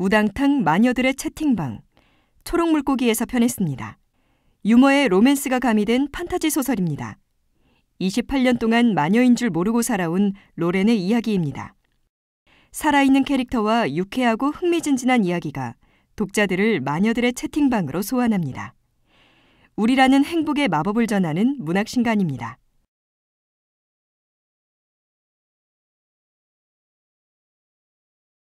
우당탕 마녀들의 채팅방, 초록물고기에서 펴냈습니다. 유머에 로맨스가 가미된 판타지 소설입니다. 28년 동안 마녀인 줄 모르고 살아온 로렌의 이야기입니다. 살아있는 캐릭터와 유쾌하고 흥미진진한 이야기가 독자들을 마녀들의 채팅방으로 소환합니다. 우리라는 행복의 마법을 전하는 문학신간입니다.